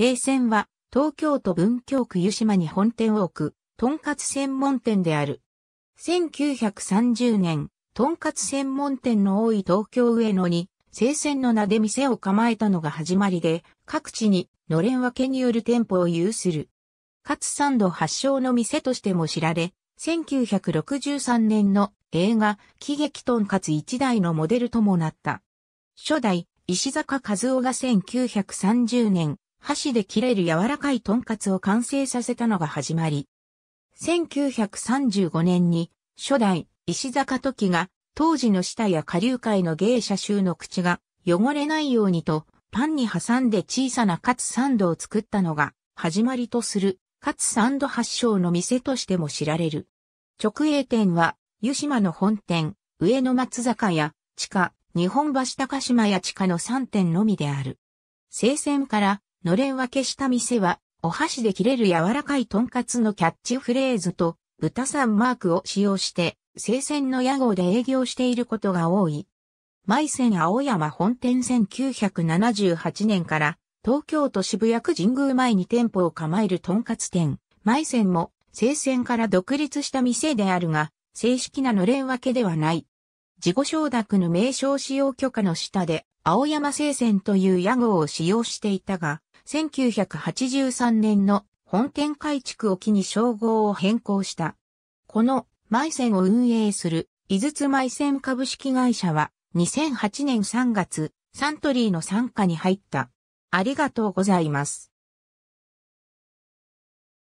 生鮮は、東京都文京区湯島に本店を置く、とんかつ専門店である。1930年、とんかつ専門店の多い東京上野に、生鮮の名で店を構えたのが始まりで、各地に、のれん分けによる店舗を有する。かつサンド発祥の店としても知られ、1963年の映画、喜劇とんかつ一代のモデルともなった。初代、石坂和夫が1930年、箸で切れる柔らかいトンカツを完成させたのが始まり。1935年に初代石坂時が当時の下や下流界の芸者衆の口が汚れないようにとパンに挟んで小さなカツサンドを作ったのが始まりとするカツサンド発祥の店としても知られる。直営店は湯島の本店、上野松坂屋、地下、日本橋高島屋地下の3店のみである。生鮮からのれん分けした店は、お箸で切れる柔らかいトンカツのキャッチフレーズと、豚さんマークを使用して、生鮮の屋号で営業していることが多い。舞線青山本店1978年から、東京都渋谷区神宮前に店舗を構えるトンカツ店、舞線も、生鮮から独立した店であるが、正式なのれん分けではない。自己承諾の名称使用許可の下で、青山生鮮という屋号を使用していたが、1983年の本店改築を機に称号を変更した。この埋線を運営する井筒埋線株式会社は2008年3月サントリーの参加に入った。ありがとうございます。